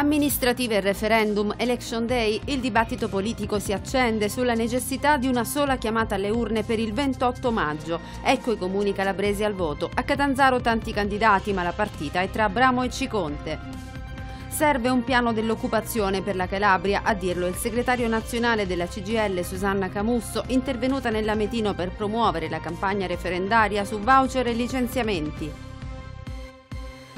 amministrative e referendum, election day, il dibattito politico si accende sulla necessità di una sola chiamata alle urne per il 28 maggio. Ecco i comuni calabresi al voto. A Catanzaro tanti candidati, ma la partita è tra Abramo e Ciconte. Serve un piano dell'occupazione per la Calabria, a dirlo il segretario nazionale della CGL Susanna Camusso, intervenuta nell'Ametino per promuovere la campagna referendaria su voucher e licenziamenti.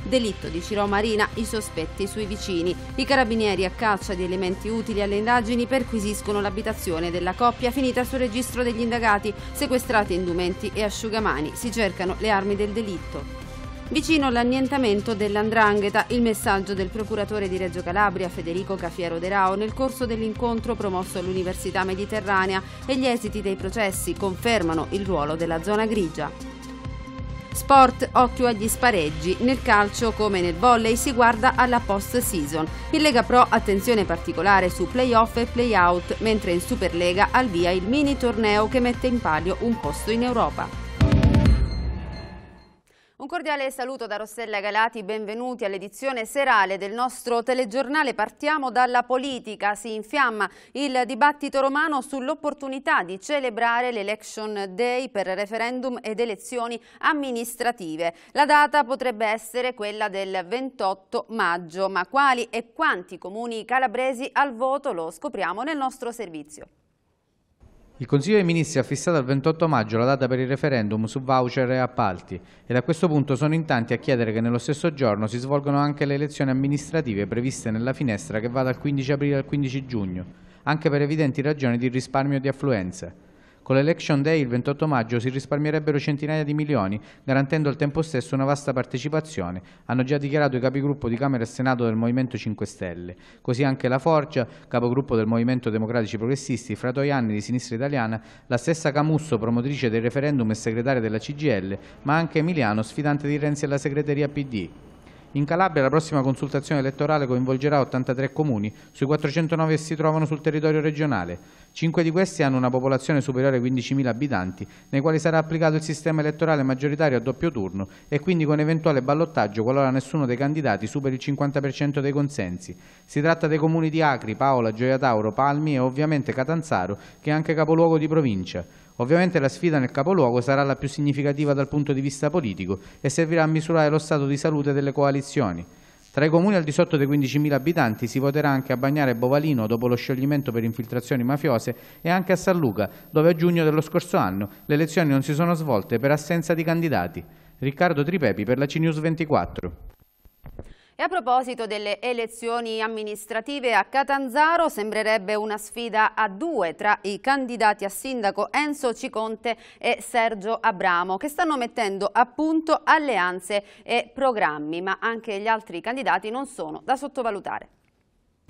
Delitto di Ciro Marina, i sospetti sui vicini. I carabinieri a caccia di elementi utili alle indagini perquisiscono l'abitazione della coppia finita sul registro degli indagati, sequestrati indumenti e asciugamani. Si cercano le armi del delitto. Vicino all'annientamento dell'Andrangheta, il messaggio del procuratore di Reggio Calabria Federico Cafiero De Rao nel corso dell'incontro promosso all'Università Mediterranea e gli esiti dei processi confermano il ruolo della zona grigia. Sport, occhio agli spareggi. Nel calcio, come nel volley, si guarda alla post-season. In Lega Pro, attenzione particolare su playoff e playout, mentre in Superlega al via il mini torneo che mette in palio un posto in Europa. Un cordiale saluto da Rossella Galati, benvenuti all'edizione serale del nostro telegiornale. Partiamo dalla politica, si infiamma il dibattito romano sull'opportunità di celebrare l'election day per referendum ed elezioni amministrative. La data potrebbe essere quella del 28 maggio, ma quali e quanti comuni calabresi al voto lo scopriamo nel nostro servizio. Il Consiglio dei Ministri ha fissato al 28 maggio la data per il referendum su voucher e appalti e da questo punto sono in tanti a chiedere che nello stesso giorno si svolgano anche le elezioni amministrative previste nella finestra che va dal 15 aprile al 15 giugno, anche per evidenti ragioni di risparmio di affluenza. Con l'Election Day il 28 maggio si risparmierebbero centinaia di milioni, garantendo al tempo stesso una vasta partecipazione, hanno già dichiarato i capigruppo di Camera e Senato del Movimento 5 Stelle. Così anche la Forgia, capogruppo del Movimento Democratici Progressisti, fra due anni di Sinistra Italiana, la stessa Camusso, promotrice del referendum e segretaria della CGL, ma anche Emiliano, sfidante di Renzi alla segreteria PD. In Calabria la prossima consultazione elettorale coinvolgerà 83 comuni, sui 409 si trovano sul territorio regionale. Cinque di questi hanno una popolazione superiore ai 15.000 abitanti, nei quali sarà applicato il sistema elettorale maggioritario a doppio turno e quindi con eventuale ballottaggio qualora nessuno dei candidati superi il 50% dei consensi. Si tratta dei comuni di Acri, Paola, Gioia Tauro, Palmi e ovviamente Catanzaro, che è anche capoluogo di provincia. Ovviamente la sfida nel capoluogo sarà la più significativa dal punto di vista politico e servirà a misurare lo stato di salute delle coalizioni. Tra i comuni al di sotto dei 15.000 abitanti si voterà anche a Bagnare e Bovalino dopo lo scioglimento per infiltrazioni mafiose e anche a San Luca, dove a giugno dello scorso anno le elezioni non si sono svolte per assenza di candidati. Riccardo Tripepi per la CNews 24. E a proposito delle elezioni amministrative a Catanzaro sembrerebbe una sfida a due tra i candidati a sindaco Enzo Ciconte e Sergio Abramo che stanno mettendo a punto alleanze e programmi ma anche gli altri candidati non sono da sottovalutare.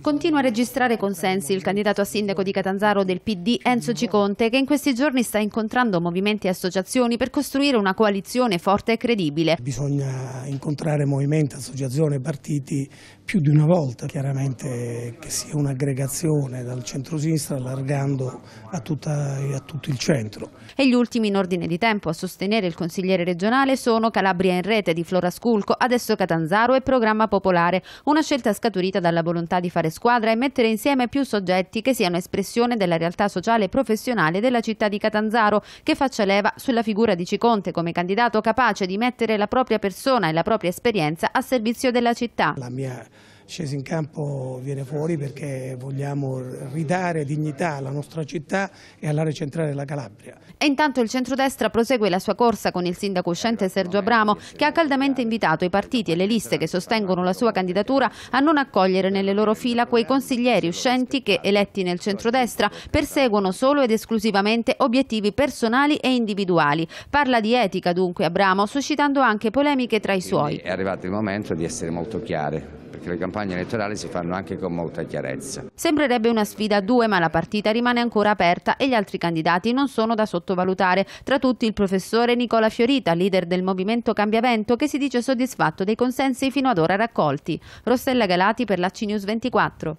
Continua a registrare consensi il candidato a sindaco di Catanzaro del PD Enzo Ciconte che in questi giorni sta incontrando movimenti e associazioni per costruire una coalizione forte e credibile. Bisogna incontrare movimenti, associazioni e partiti più di una volta, chiaramente che sia un'aggregazione dal centro-sinistra allargando a, tutta, a tutto il centro. E gli ultimi in ordine di tempo a sostenere il consigliere regionale sono Calabria in rete di Flora Sculco, adesso Catanzaro e Programma Popolare, una scelta scaturita dalla volontà di fare squadra e mettere insieme più soggetti che siano espressione della realtà sociale e professionale della città di Catanzaro, che faccia leva sulla figura di Ciconte come candidato capace di mettere la propria persona e la propria esperienza a servizio della città. La mia scesi in campo viene fuori perché vogliamo ridare dignità alla nostra città e all'area centrale della Calabria. E intanto il centrodestra prosegue la sua corsa con il sindaco uscente Sergio Abramo che ha caldamente invitato i partiti e le liste che sostengono la sua candidatura a non accogliere nelle loro fila quei consiglieri uscenti che, eletti nel centrodestra, perseguono solo ed esclusivamente obiettivi personali e individuali. Parla di etica dunque Abramo, suscitando anche polemiche tra i suoi. È arrivato il momento di essere molto chiare perché le campagne elettorali si fanno anche con molta chiarezza. Sembrerebbe una sfida a due, ma la partita rimane ancora aperta e gli altri candidati non sono da sottovalutare. Tra tutti il professore Nicola Fiorita, leader del movimento Cambiamento, che si dice soddisfatto dei consensi fino ad ora raccolti. Rossella Galati per la CNews 24.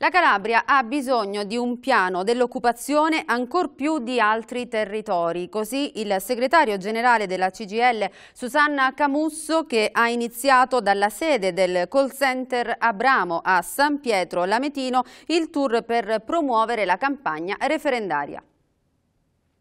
La Calabria ha bisogno di un piano dell'occupazione ancor più di altri territori, così il segretario generale della CGL Susanna Camusso che ha iniziato dalla sede del call center Abramo a San Pietro Lametino il tour per promuovere la campagna referendaria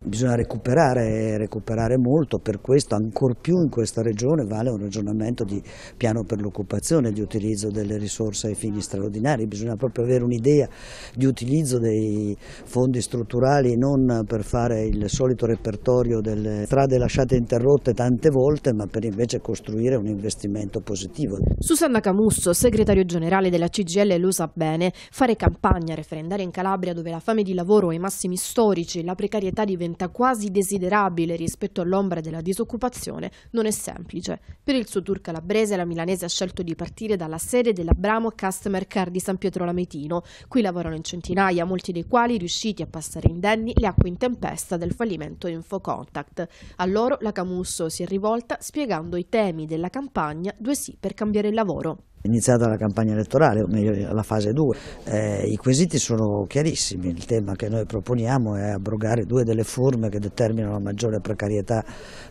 bisogna recuperare, e recuperare molto, per questo ancor più in questa regione vale un ragionamento di piano per l'occupazione, di utilizzo delle risorse ai fini straordinari, bisogna proprio avere un'idea di utilizzo dei fondi strutturali non per fare il solito repertorio delle strade lasciate interrotte tante volte, ma per invece costruire un investimento positivo. Susanna Camusso, segretario generale della CGL, lo sa bene, fare campagna referendare in Calabria dove la fame di lavoro è ai massimi storici, la precarietà diventa spinta quasi desiderabile rispetto all'ombra della disoccupazione non è semplice. Per il suo tour calabrese la milanese ha scelto di partire dalla sede dell'Abramo Customer Car di San Pietro Lametino. Qui lavorano in centinaia, molti dei quali riusciti a passare indenni le acque in tempesta del fallimento Infocontact. A loro la Camusso si è rivolta spiegando i temi della campagna Due sì per cambiare il lavoro iniziata la campagna elettorale, o meglio la fase 2. Eh, I quesiti sono chiarissimi, il tema che noi proponiamo è abrogare due delle forme che determinano la maggiore precarietà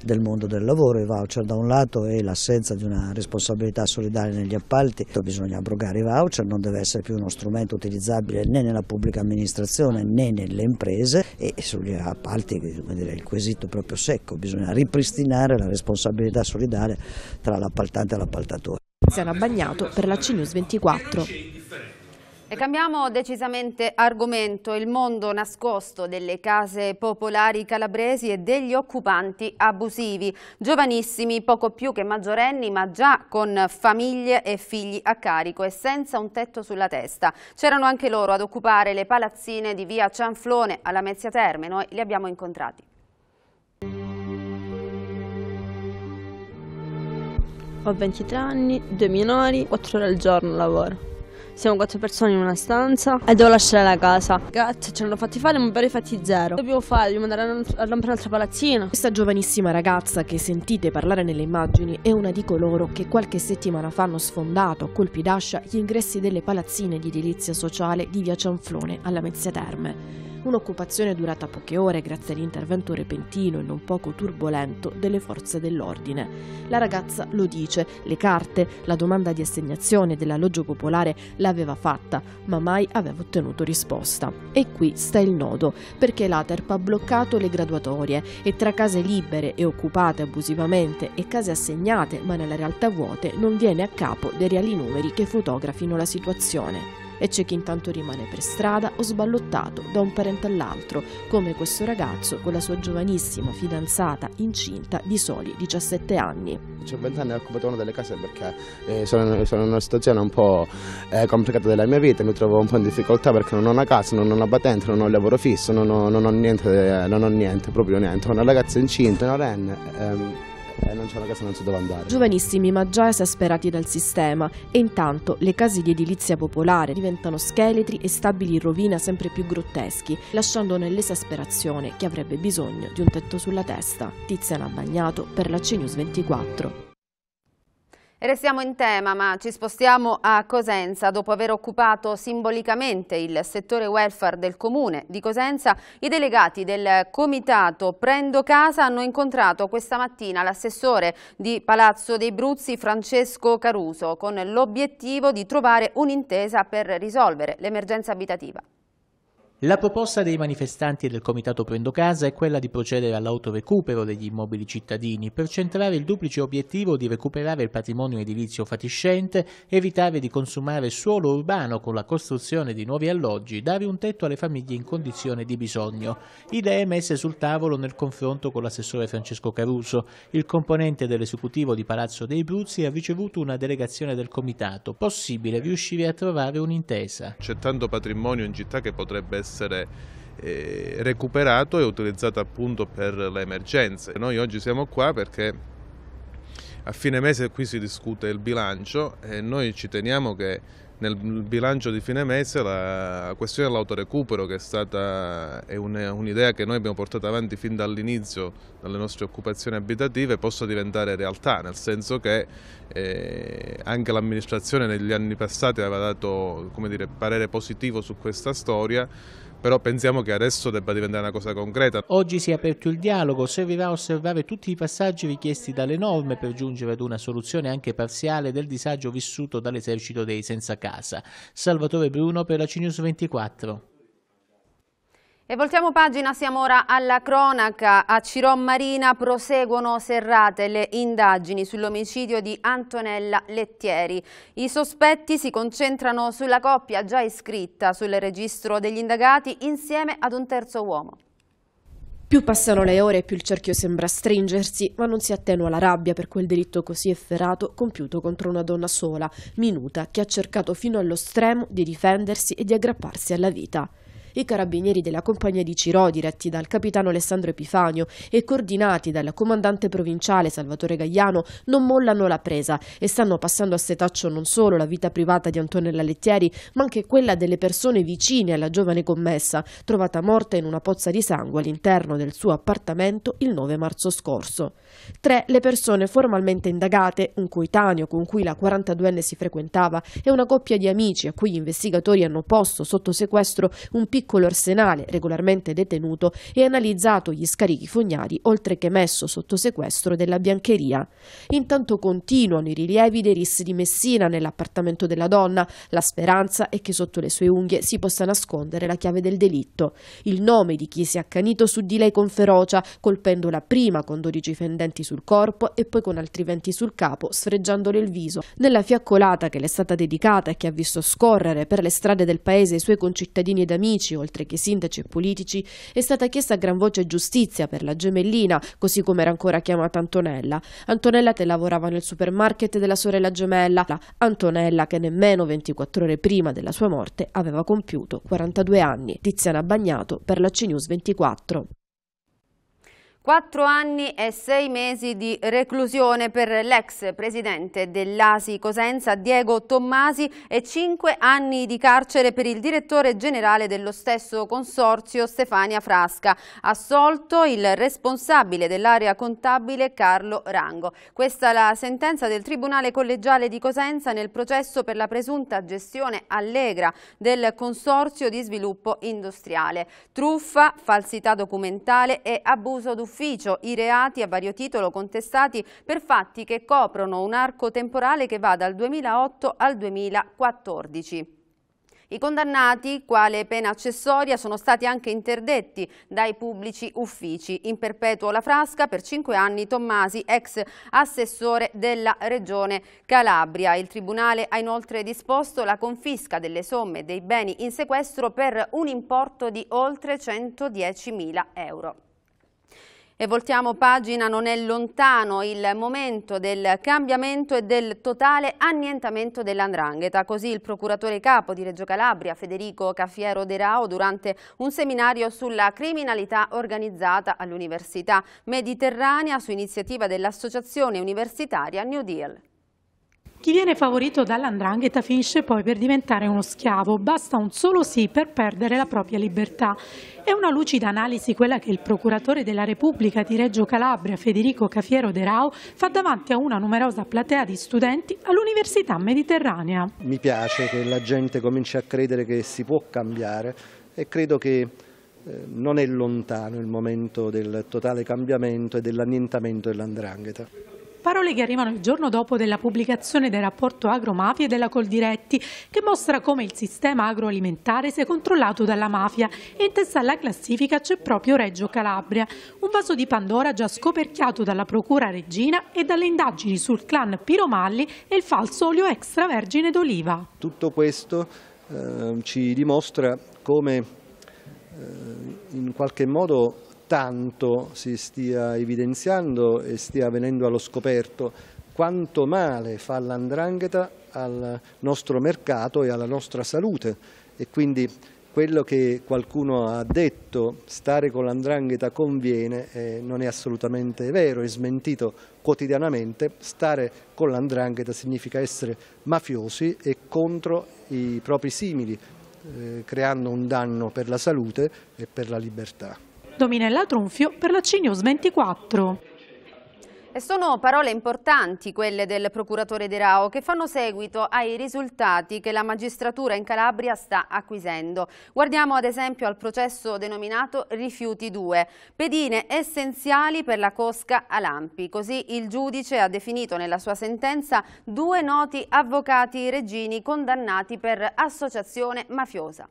del mondo del lavoro, i voucher da un lato e l'assenza di una responsabilità solidale negli appalti, bisogna abrogare i voucher, non deve essere più uno strumento utilizzabile né nella pubblica amministrazione né nelle imprese e sugli appalti dire, il quesito proprio secco, bisogna ripristinare la responsabilità solidale tra l'appaltante e l'appaltatore. Tiziano Bagnato per la CNews 24. E cambiamo decisamente argomento, il mondo nascosto delle case popolari calabresi e degli occupanti abusivi, giovanissimi, poco più che maggiorenni, ma già con famiglie e figli a carico e senza un tetto sulla testa. C'erano anche loro ad occupare le palazzine di via Cianflone alla Mezzia Terme, noi li abbiamo incontrati. Ho 23 anni, due minori, 4 ore al giorno lavoro. Siamo quattro persone in una stanza e devo lasciare la casa. Cazzo, ce l'hanno fatti fare, ma per i fatti zero. Dobbiamo fare? Dobbiamo andare a rompere l'altra palazzina. Questa giovanissima ragazza che sentite parlare nelle immagini è una di coloro che qualche settimana fa hanno sfondato a colpi d'ascia gli ingressi delle palazzine di edilizia sociale di via Cianflone alla Mezzia Terme un'occupazione durata poche ore grazie all'intervento repentino e non poco turbolento delle forze dell'ordine. La ragazza lo dice, le carte, la domanda di assegnazione dell'alloggio popolare l'aveva fatta, ma mai aveva ottenuto risposta. E qui sta il nodo, perché l'Aterp ha bloccato le graduatorie e tra case libere e occupate abusivamente e case assegnate ma nella realtà vuote non viene a capo dei reali numeri che fotografino la situazione e c'è chi intanto rimane per strada o sballottato da un parente all'altro, come questo ragazzo con la sua giovanissima fidanzata incinta di soli 17 anni. Ho 20 anni e ho occupato una delle case perché eh, sono, sono, in una situazione un po' eh, complicata della mia vita, mi trovo un po' in difficoltà perché non ho una casa, non ho una patente, non ho un lavoro fisso, non ho, non ho, niente, eh, non ho niente, proprio niente. Ho una ragazza incinta, una renne. Ehm, eh, non c'è una casa, non so dove andare. Giovanissimi ma già esasperati dal sistema e intanto le case di edilizia popolare diventano scheletri e stabili in rovina sempre più grotteschi, lasciando nell'esasperazione chi avrebbe bisogno di un tetto sulla testa. Tiziana Bagnato per la CNews 24. Restiamo in tema ma ci spostiamo a Cosenza. Dopo aver occupato simbolicamente il settore welfare del comune di Cosenza, i delegati del comitato Prendo Casa hanno incontrato questa mattina l'assessore di Palazzo dei Bruzzi Francesco Caruso con l'obiettivo di trovare un'intesa per risolvere l'emergenza abitativa. La proposta dei manifestanti del Comitato Prendo Casa è quella di procedere all'autorecupero degli immobili cittadini per centrare il duplice obiettivo di recuperare il patrimonio edilizio fatiscente, evitare di consumare suolo urbano con la costruzione di nuovi alloggi, dare un tetto alle famiglie in condizione di bisogno. Idee messe sul tavolo nel confronto con l'assessore Francesco Caruso. Il componente dell'esecutivo di Palazzo dei Bruzzi ha ricevuto una delegazione del Comitato. Possibile riuscire a trovare un'intesa. C'è tanto patrimonio in città che potrebbe essere essere eh, recuperato e utilizzato appunto per le emergenze. Noi oggi siamo qua perché a fine mese qui si discute il bilancio e noi ci teniamo che nel bilancio di fine mese la questione dell'autorecupero che è stata un'idea che noi abbiamo portato avanti fin dall'inizio dalle nostre occupazioni abitative possa diventare realtà, nel senso che eh, anche l'amministrazione negli anni passati aveva dato dire, parere positivo su questa storia però pensiamo che adesso debba diventare una cosa concreta. Oggi si è aperto il dialogo, servirà a osservare tutti i passaggi richiesti dalle norme per giungere ad una soluzione anche parziale del disagio vissuto dall'esercito dei senza casa. Salvatore Bruno per la CNews 24. E voltiamo pagina, siamo ora alla cronaca. A Ciron Marina proseguono serrate le indagini sull'omicidio di Antonella Lettieri. I sospetti si concentrano sulla coppia già iscritta sul registro degli indagati insieme ad un terzo uomo. Più passano le ore e più il cerchio sembra stringersi, ma non si attenua la rabbia per quel delitto così efferato compiuto contro una donna sola, minuta, che ha cercato fino allo stremo di difendersi e di aggrapparsi alla vita i carabinieri della compagnia di Ciro, diretti dal capitano Alessandro Epifanio e coordinati dal comandante provinciale Salvatore Gagliano, non mollano la presa e stanno passando a setaccio non solo la vita privata di Antonella Lettieri, ma anche quella delle persone vicine alla giovane commessa, trovata morta in una pozza di sangue all'interno del suo appartamento il 9 marzo scorso. Tre le persone formalmente indagate, un coetaneo con cui la 42enne si frequentava e una coppia di amici a cui gli investigatori hanno posto sotto sequestro un piccolo piccolo arsenale regolarmente detenuto e analizzato gli scarichi fognari, oltre che messo sotto sequestro della biancheria. Intanto continuano i rilievi dei rissi di Messina nell'appartamento della donna. La speranza è che sotto le sue unghie si possa nascondere la chiave del delitto. Il nome di chi si è accanito su di lei con ferocia, colpendola prima con 12 fendenti sul corpo e poi con altri 20 sul capo, sfreggiandole il viso. Nella fiaccolata che le è stata dedicata e che ha visto scorrere per le strade del paese i suoi concittadini ed amici, oltre che sindaci e politici, è stata chiesta a gran voce giustizia per la gemellina, così come era ancora chiamata Antonella. Antonella che lavorava nel supermarket della sorella gemella, Antonella che nemmeno 24 ore prima della sua morte aveva compiuto 42 anni. Tiziana Bagnato per la CNews 24. Quattro anni e sei mesi di reclusione per l'ex presidente dell'ASI Cosenza Diego Tommasi e cinque anni di carcere per il direttore generale dello stesso consorzio Stefania Frasca, assolto il responsabile dell'area contabile Carlo Rango. Questa è la sentenza del Tribunale Collegiale di Cosenza nel processo per la presunta gestione allegra del consorzio di sviluppo industriale, truffa, falsità documentale e abuso d'ufficio d'ufficio i reati a vario titolo contestati per fatti che coprono un arco temporale che va dal 2008 al 2014. I condannati, quale pena accessoria, sono stati anche interdetti dai pubblici uffici. In perpetuo la frasca per cinque anni Tommasi, ex assessore della regione Calabria. Il Tribunale ha inoltre disposto la confisca delle somme dei beni in sequestro per un importo di oltre 110.000 euro. E voltiamo pagina, non è lontano il momento del cambiamento e del totale annientamento dell'andrangheta. Così il procuratore capo di Reggio Calabria, Federico Caffiero De Rao, durante un seminario sulla criminalità organizzata all'Università Mediterranea su iniziativa dell'Associazione Universitaria New Deal. Chi viene favorito dall'andrangheta finisce poi per diventare uno schiavo, basta un solo sì per perdere la propria libertà. È una lucida analisi quella che il procuratore della Repubblica di Reggio Calabria, Federico Cafiero De Rao, fa davanti a una numerosa platea di studenti all'Università Mediterranea. Mi piace che la gente cominci a credere che si può cambiare e credo che eh, non è lontano il momento del totale cambiamento e dell'annientamento dell'andrangheta. Parole che arrivano il giorno dopo della pubblicazione del rapporto agromafia della Coldiretti, che mostra come il sistema agroalimentare sia controllato dalla mafia e in testa alla classifica c'è proprio Reggio Calabria, un vaso di Pandora già scoperchiato dalla procura Regina e dalle indagini sul clan Piromalli e il falso olio extravergine d'oliva. Tutto questo eh, ci dimostra come eh, in qualche modo tanto si stia evidenziando e stia venendo allo scoperto quanto male fa l'andrangheta al nostro mercato e alla nostra salute e quindi quello che qualcuno ha detto, stare con l'andrangheta conviene, eh, non è assolutamente vero, è smentito quotidianamente, stare con l'andrangheta significa essere mafiosi e contro i propri simili, eh, creando un danno per la salute e per la libertà. Dominella Trunfio per la CNews 24. E sono parole importanti quelle del procuratore De Rao che fanno seguito ai risultati che la magistratura in Calabria sta acquisendo. Guardiamo ad esempio al processo denominato Rifiuti 2, pedine essenziali per la cosca a lampi. Così il giudice ha definito nella sua sentenza due noti avvocati regini condannati per associazione mafiosa.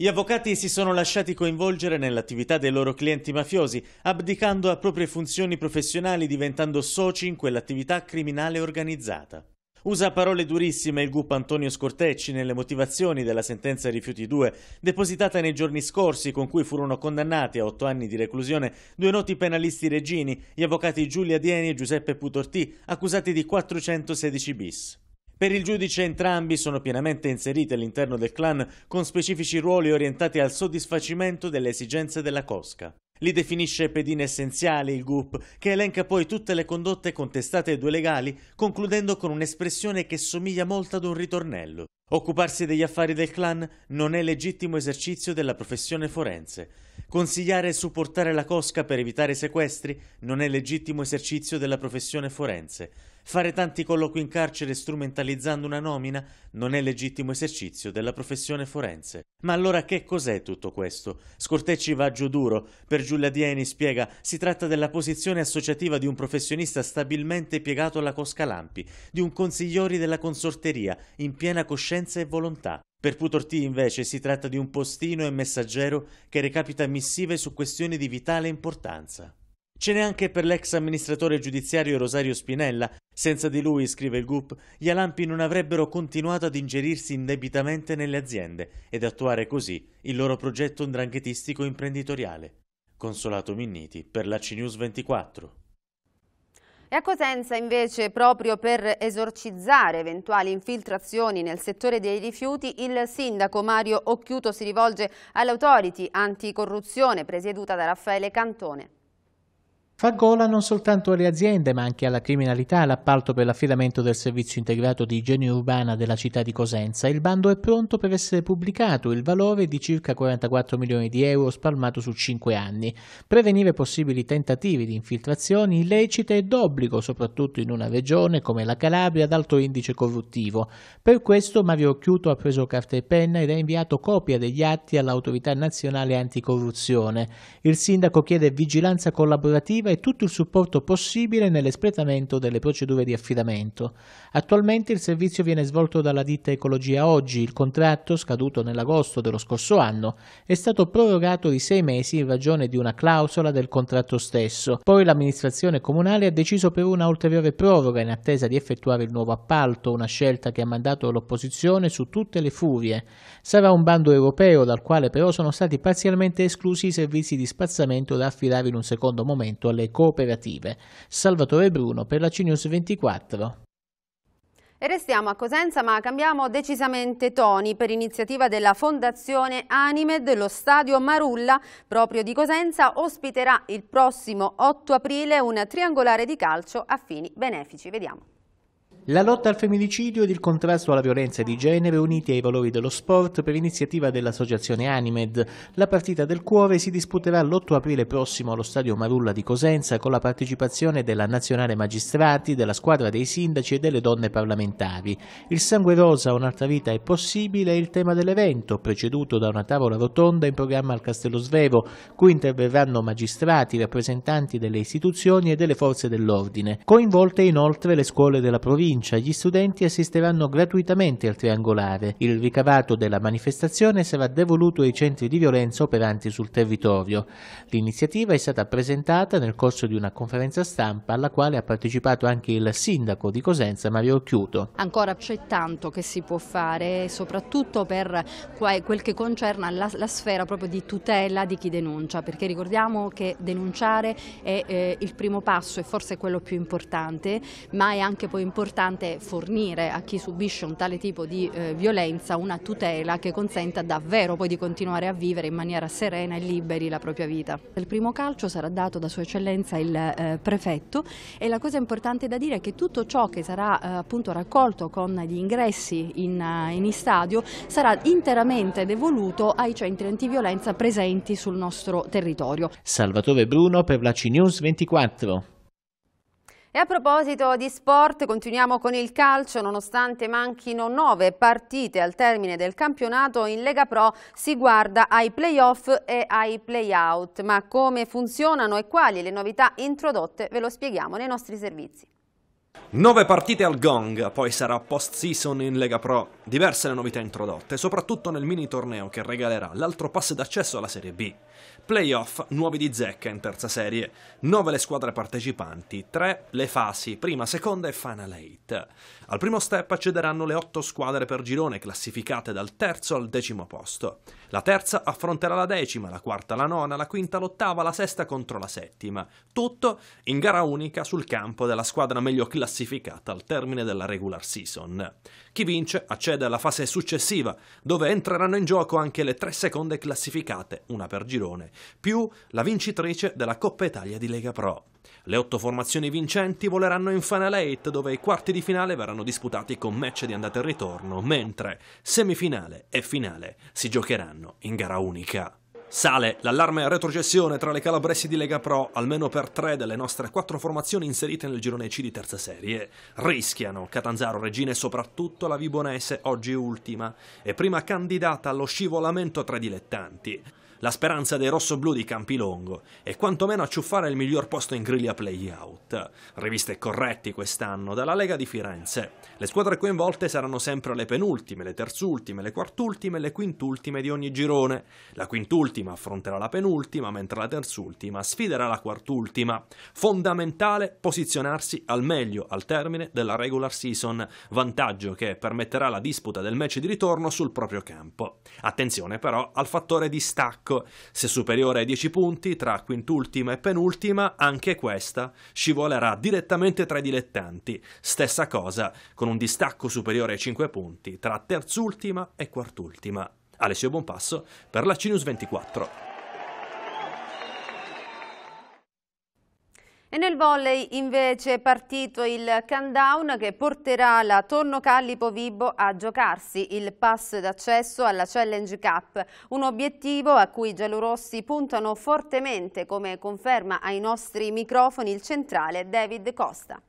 Gli avvocati si sono lasciati coinvolgere nell'attività dei loro clienti mafiosi, abdicando a proprie funzioni professionali diventando soci in quell'attività criminale organizzata. Usa parole durissime il GUP Antonio Scortecci nelle motivazioni della sentenza Rifiuti 2, depositata nei giorni scorsi con cui furono condannati a otto anni di reclusione due noti penalisti regini, gli avvocati Giulia Dieni e Giuseppe Putorti, accusati di 416 bis. Per il giudice entrambi sono pienamente inseriti all'interno del clan con specifici ruoli orientati al soddisfacimento delle esigenze della cosca. Li definisce pedine essenziali il GUP, che elenca poi tutte le condotte contestate ai due legali, concludendo con un'espressione che somiglia molto ad un ritornello. Occuparsi degli affari del clan non è legittimo esercizio della professione forense. Consigliare e supportare la cosca per evitare sequestri non è legittimo esercizio della professione forense. Fare tanti colloqui in carcere strumentalizzando una nomina non è legittimo esercizio della professione forense. Ma allora che cos'è tutto questo? Scortecci va giù duro. Per Giulia Dieni spiega, si tratta della posizione associativa di un professionista stabilmente piegato alla Cosca Lampi, di un consigliori della consorteria, in piena coscienza e volontà. Per Putorti invece si tratta di un postino e messaggero che recapita missive su questioni di vitale importanza. Ce n'è anche per l'ex amministratore giudiziario Rosario Spinella. Senza di lui, scrive il GUP, gli Alampi non avrebbero continuato ad ingerirsi indebitamente nelle aziende ed attuare così il loro progetto ndranghetistico imprenditoriale. Consolato Minniti per la CNews 24. E a Cosenza invece, proprio per esorcizzare eventuali infiltrazioni nel settore dei rifiuti, il sindaco Mario Occhiuto si rivolge all'autority anticorruzione presieduta da Raffaele Cantone fa gola non soltanto alle aziende ma anche alla criminalità l'appalto per l'affidamento del servizio integrato di igiene urbana della città di Cosenza. Il bando è pronto per essere pubblicato, il valore è di circa 44 milioni di euro spalmato su 5 anni. Prevenire possibili tentativi di infiltrazioni illecite è d'obbligo, soprattutto in una regione come la Calabria ad alto indice corruttivo. Per questo Mario Occhiuto ha preso carta e penna ed ha inviato copia degli atti all'autorità nazionale anticorruzione. Il sindaco chiede vigilanza collaborativa e tutto il supporto possibile nell'espletamento delle procedure di affidamento. Attualmente il servizio viene svolto dalla ditta Ecologia Oggi, il contratto, scaduto nell'agosto dello scorso anno, è stato prorogato di sei mesi in ragione di una clausola del contratto stesso. Poi l'amministrazione comunale ha deciso per una ulteriore proroga in attesa di effettuare il nuovo appalto, una scelta che ha mandato l'opposizione su tutte le furie. Sarà un bando europeo dal quale però sono stati parzialmente esclusi i servizi di spazzamento da affidare in un secondo momento alle le cooperative. Salvatore Bruno per la CNews 24. E restiamo a Cosenza ma cambiamo decisamente toni per iniziativa della Fondazione Anime dello stadio Marulla proprio di Cosenza ospiterà il prossimo 8 aprile un triangolare di calcio a fini benefici. Vediamo. La lotta al femminicidio ed il contrasto alla violenza di genere uniti ai valori dello sport per iniziativa dell'associazione Animed. La partita del cuore si disputerà l'8 aprile prossimo allo stadio Marulla di Cosenza con la partecipazione della nazionale magistrati, della squadra dei sindaci e delle donne parlamentari. Il sangue rosa, un'altra vita è possibile è il tema dell'evento, preceduto da una tavola rotonda in programma al Castello Svevo, cui interverranno magistrati, rappresentanti delle istituzioni e delle forze dell'ordine. Coinvolte inoltre le scuole della provincia provincia gli studenti assisteranno gratuitamente al triangolare. Il ricavato della manifestazione sarà devoluto ai centri di violenza operanti sul territorio. L'iniziativa è stata presentata nel corso di una conferenza stampa alla quale ha partecipato anche il sindaco di Cosenza Mario Chiuto. Ancora c'è tanto che si può fare, soprattutto per quel che concerne la, la sfera proprio di tutela di chi denuncia, perché ricordiamo che denunciare è eh, il primo passo e forse quello più importante, ma è anche poi importante importante fornire a chi subisce un tale tipo di eh, violenza una tutela che consenta davvero poi di continuare a vivere in maniera serena e liberi la propria vita. Il primo calcio sarà dato da Sua Eccellenza il eh, prefetto e la cosa importante da dire è che tutto ciò che sarà eh, appunto raccolto con gli ingressi in, eh, in stadio sarà interamente devoluto ai centri antiviolenza presenti sul nostro territorio. Salvatore Bruno per la News 24. E a proposito di sport, continuiamo con il calcio. Nonostante manchino nove partite al termine del campionato, in Lega Pro si guarda ai playoff e ai playout. Ma come funzionano e quali le novità introdotte ve lo spieghiamo nei nostri servizi. Nove partite al gong, poi sarà post-season in Lega Pro. Diverse le novità introdotte, soprattutto nel mini torneo che regalerà l'altro pass d'accesso alla Serie B. Playoff nuovi di zecca in terza serie, 9 le squadre partecipanti, 3 le fasi, prima, seconda e final 8. Al primo step accederanno le 8 squadre per girone classificate dal terzo al decimo posto. La terza affronterà la decima, la quarta la nona, la quinta l'ottava, la sesta contro la settima. Tutto in gara unica sul campo della squadra meglio classificata al termine della regular season. Chi vince accede alla fase successiva, dove entreranno in gioco anche le tre seconde classificate, una per girone, più la vincitrice della Coppa Italia di Lega Pro. Le otto formazioni vincenti voleranno in Final Eight, dove i quarti di finale verranno disputati con match di andata e ritorno, mentre semifinale e finale si giocheranno in gara unica. Sale l'allarme a retrocessione tra le calabresi di Lega Pro, almeno per tre delle nostre quattro formazioni inserite nel girone C di terza serie. Rischiano Catanzaro, Regina e soprattutto la Vibonese, oggi ultima, e prima candidata allo scivolamento tra i dilettanti la speranza dei rossoblù di Campilongo e quantomeno acciuffare il miglior posto in griglia playout. out Riviste corretti quest'anno dalla Lega di Firenze. Le squadre coinvolte saranno sempre le penultime, le terzultime, le quartultime e le quintultime di ogni girone. La quintultima affronterà la penultima, mentre la terzultima sfiderà la quartultima. Fondamentale posizionarsi al meglio al termine della regular season, vantaggio che permetterà la disputa del match di ritorno sul proprio campo. Attenzione però al fattore distacco tedesco, se superiore ai 10 punti tra quintultima e penultima, anche questa scivolerà direttamente tra i dilettanti, stessa cosa con un distacco superiore ai 5 punti tra terzultima e quartultima. Alessio Buonpasso per la Cinus 24. E nel volley invece è partito il countdown che porterà la Torno Callipo Vibo a giocarsi il pass d'accesso alla Challenge Cup, un obiettivo a cui i giallorossi puntano fortemente come conferma ai nostri microfoni il centrale David Costa.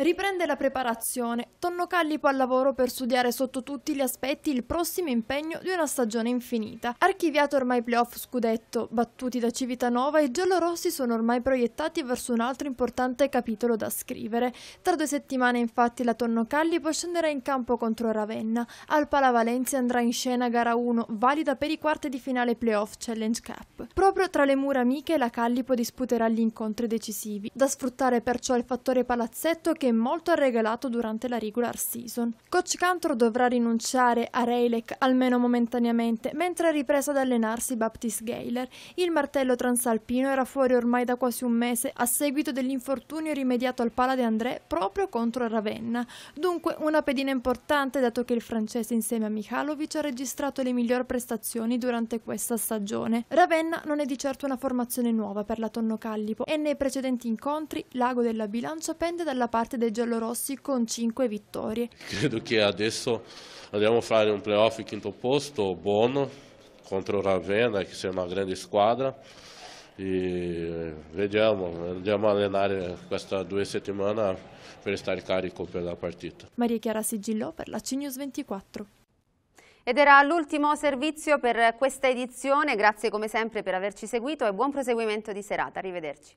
Riprende la preparazione, Tonno Callipo al lavoro per studiare sotto tutti gli aspetti il prossimo impegno di una stagione infinita. Archiviato ormai playoff scudetto, battuti da Civitanova, i giallorossi sono ormai proiettati verso un altro importante capitolo da scrivere. Tra due settimane infatti la Tonno Callipo scenderà in campo contro Ravenna. Al Pala Valencia andrà in scena gara 1, valida per i quarti di finale playoff Challenge Cup. Proprio tra le mura amiche la Callipo disputerà gli incontri decisivi. Da sfruttare perciò il fattore palazzetto che che molto ha regalato durante la regular season. Coach Cantor dovrà rinunciare a Reilek almeno momentaneamente, mentre ha ripreso ad allenarsi Baptiste Gaylor. Il martello transalpino era fuori ormai da quasi un mese a seguito dell'infortunio rimediato al Pala de André proprio contro Ravenna. Dunque una pedina importante dato che il francese insieme a Mihalovic ha registrato le migliori prestazioni durante questa stagione. Ravenna non è di certo una formazione nuova per la Tonno Callipo e nei precedenti incontri l'ago della bilancia pende dalla parte dei giallorossi con 5 vittorie. Credo che adesso andiamo a fare un playoff quinto posto buono contro Ravenna che è una grande squadra e vediamo, andiamo a allenare queste due settimane per stare carico per la partita. Maria Chiara Sigillò per la CNews 24. Ed era l'ultimo servizio per questa edizione, grazie come sempre per averci seguito e buon proseguimento di serata, arrivederci.